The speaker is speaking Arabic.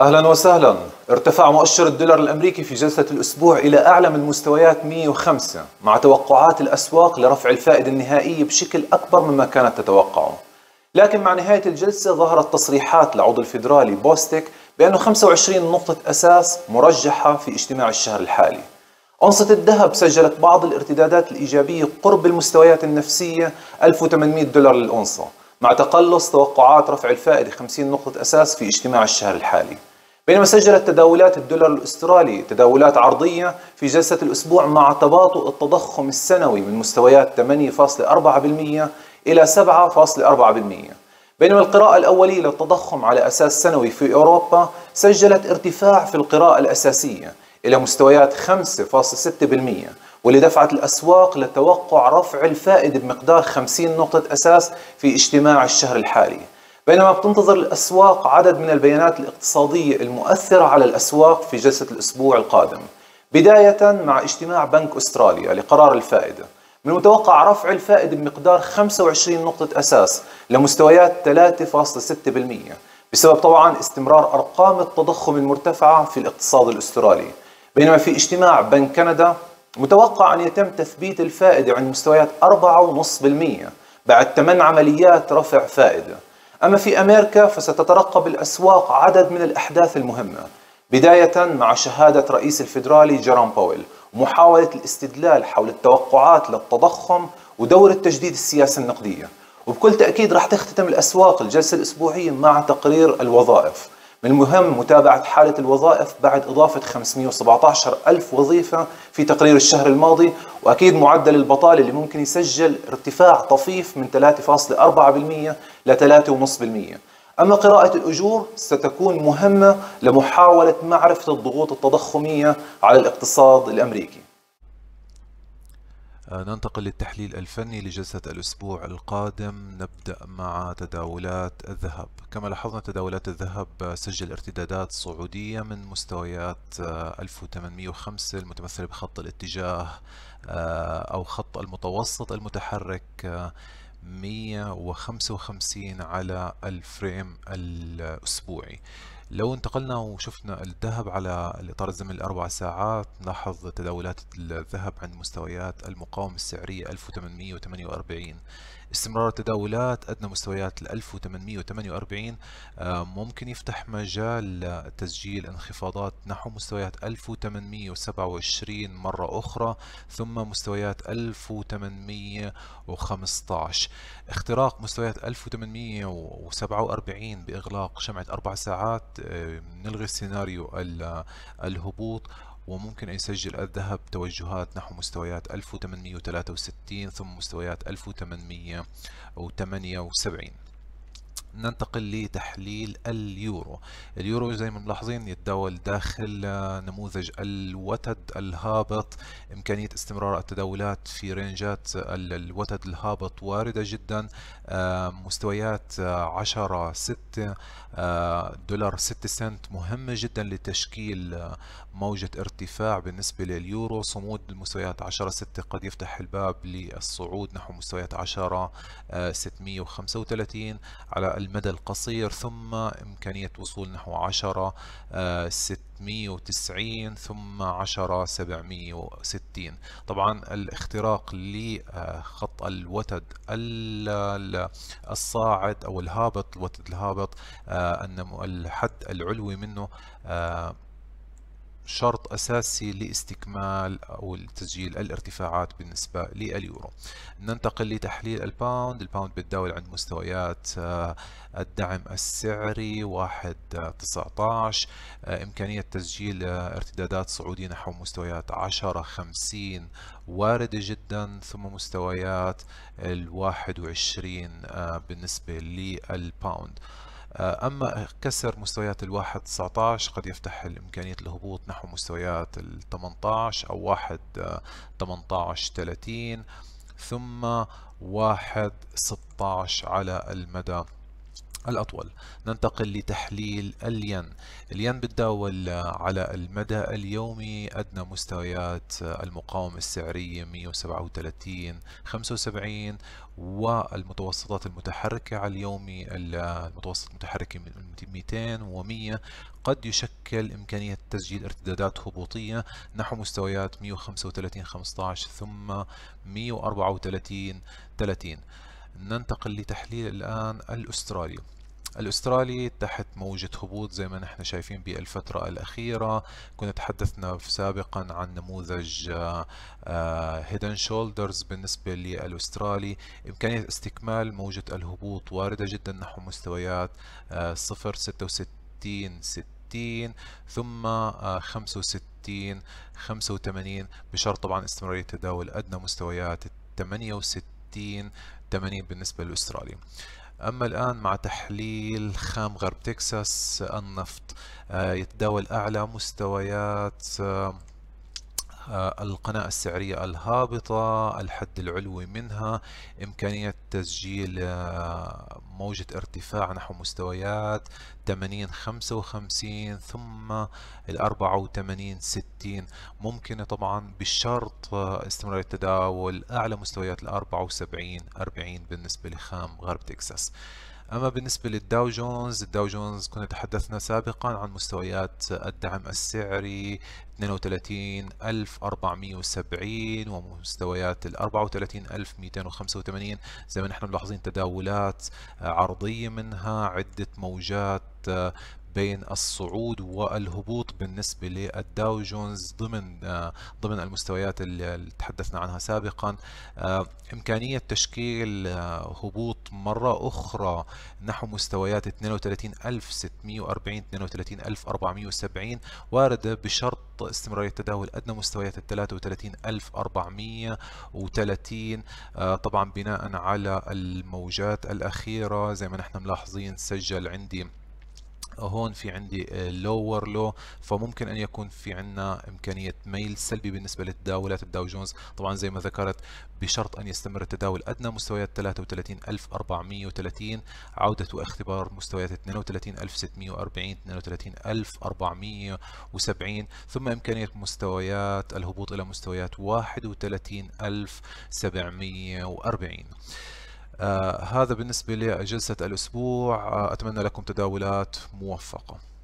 اهلا وسهلا ارتفع مؤشر الدولار الامريكي في جلسه الاسبوع الى اعلى من مستويات 105 مع توقعات الاسواق لرفع الفائده النهائيه بشكل اكبر مما كانت تتوقعه لكن مع نهايه الجلسه ظهرت تصريحات لعضو الفيدرالي بوستيك بانه 25 نقطه اساس مرجحه في اجتماع الشهر الحالي أنصة الذهب سجلت بعض الارتدادات الإيجابية قرب المستويات النفسية 1800 دولار للأنصة مع تقلص توقعات رفع الفائدة 50 نقطة أساس في اجتماع الشهر الحالي بينما سجلت تداولات الدولار الاسترالي تداولات عرضية في جلسة الأسبوع مع تباطؤ التضخم السنوي من مستويات 8.4% إلى 7.4% بينما القراءة الأولية للتضخم على أساس سنوي في أوروبا سجلت ارتفاع في القراءة الأساسية إلى مستويات 5.6% واللي دفعت الأسواق لتوقع رفع الفائدة بمقدار 50 نقطة أساس في اجتماع الشهر الحالي بينما بتنتظر الأسواق عدد من البيانات الاقتصادية المؤثرة على الأسواق في جلسة الأسبوع القادم بداية مع اجتماع بنك أستراليا لقرار الفائدة من المتوقع رفع الفائدة بمقدار 25 نقطة أساس لمستويات 3.6% بسبب طبعا استمرار أرقام التضخم المرتفعة في الاقتصاد الأسترالي بينما في اجتماع بنك كندا متوقع أن يتم تثبيت الفائدة عند مستويات 4.5% بعد 8 عمليات رفع فائدة أما في أمريكا فستترقب الأسواق عدد من الأحداث المهمة بداية مع شهادة رئيس الفيدرالي جيرام باويل ومحاولة الاستدلال حول التوقعات للتضخم ودور التجديد السياسة النقدية وبكل تأكيد راح تختتم الأسواق الجلسة الأسبوعية مع تقرير الوظائف من المهم متابعة حالة الوظائف بعد إضافة 517 ألف وظيفة في تقرير الشهر الماضي وأكيد معدل البطالة اللي ممكن يسجل ارتفاع طفيف من 3.4% ل 3.5% أما قراءة الأجور ستكون مهمة لمحاولة معرفة الضغوط التضخمية على الاقتصاد الأمريكي آه، ننتقل للتحليل الفني لجلسة الأسبوع القادم نبدأ مع تداولات الذهب كما لاحظنا تداولات الذهب سجل ارتدادات صعودية من مستويات 1805 آه، المتمثلة بخط الاتجاه آه، أو خط المتوسط المتحرك 155 على الفريم الأسبوعي لو انتقلنا وشفنا الذهب على الإطار الزمني الأربع ساعات نلاحظ تداولات الذهب عند مستويات المقاومة السعرية 1848 استمرار التداولات أدنى مستويات 1848 آه، ممكن يفتح مجال تسجيل انخفاضات نحو مستويات 1827 مرة أخرى ثم مستويات 1815 اختراق مستويات 1847 بإغلاق شمعة أربع ساعات آه، نلغي السيناريو الهبوط وممكن أن يسجل الذهب توجهات نحو مستويات 1863 ثم مستويات 1878 ننتقل لتحليل اليورو اليورو زي ما ملاحظين يتداول داخل نموذج الوتد الهابط إمكانية استمرار التداولات في رينجات الوتد الهابط واردة جدا آه، مستويات 10 6 آه، دولار 6 سنت مهمة جدا لتشكيل موجة ارتفاع بالنسبة لليورو صمود مستويات 10 6 قد يفتح الباب للصعود نحو مستويات 10 635 آه، على المدى القصير ثم إمكانية وصول نحو 10 690 آه، ثم 10 760 طبعا الاختراق لخط آه، الوتد الصاعد أو الهابط الوتد الهابط آه، الحد العلوي منه شرط أساسي لاستكمال أو تسجيل الارتفاعات بالنسبة لليورو ننتقل لتحليل الباوند الباوند بالدول عند مستويات آه، الدعم السعري 1.19 آه، آه، إمكانية تسجيل ارتدادات صعودية نحو مستويات 10.50 واردة جدا ثم مستويات ال 21 بالنسبة للباوند آه، أما كسر مستويات الواحد 19 قد يفتح الإمكانية الهبوط نحو مستويات ال 18 أو واحد 18 آه، 30 ثم واحد 16 على المدى الأطول ننتقل لتحليل الين الين بتداول على المدى اليومي أدنى مستويات المقاومة السعرية 137 75 والمتوسطات المتحركة على اليومي المتوسط المتحركة 200 و100 قد يشكل إمكانية تسجيل ارتدادات هبوطية نحو مستويات 135 15 ثم 134 30 ننتقل لتحليل الآن الأسترالي الاسترالي تحت موجة هبوط زي ما نحن شايفين بالفترة الأخيرة كنا تحدثنا سابقا عن نموذج هيدن آه، شولدرز آه، بالنسبة للأسترالي إمكانية استكمال موجة الهبوط واردة جدا نحو مستويات 0.66 آه، 60 ثم 65 85 بشرط طبعا استمرارية تداول أدنى مستويات 68 80 بالنسبة للأسترالي أما الآن مع تحليل خام غرب تكساس النفط آه، يتداول أعلى مستويات آه، القناة السعرية الهابطة الحد العلوي منها إمكانية تسجيل آه، موجة ارتفاع نحو مستويات 80 55 ثم ال 84 60 ممكن طبعا بالشرط آه، استمرار التداول أعلى مستويات ال 74 40 بالنسبة لخام غرب تكساس أما بالنسبة للداو جونز الداو جونز كنا تحدثنا سابقا عن مستويات الدعم السعري 32470 ومستويات ال 34285 زي ما نحن ملاحظين تداولات عرضية منها عدة موجات بين الصعود والهبوط بالنسبة للداو جونز ضمن آه، ضمن المستويات اللي تحدثنا عنها سابقا آه، إمكانية تشكيل آه، هبوط مرة أخرى نحو مستويات 32640 32470 واردة بشرط استمرارية تداول أدنى مستويات ال 33430 طبعا بناء على الموجات الأخيرة زي ما نحن ملاحظين سجل عندي هون في عندي لور آه، لو فممكن ان يكون في عندنا امكانيه ميل سلبي بالنسبه للتداولات الداو جونز طبعا زي ما ذكرت بشرط ان يستمر التداول ادنى مستويات 33430 عوده واختبار مستويات 32640 32470 ثم امكانيه مستويات الهبوط الى مستويات 31740 آه، هذا بالنسبة لجلسة الأسبوع آه، أتمنى لكم تداولات موفقة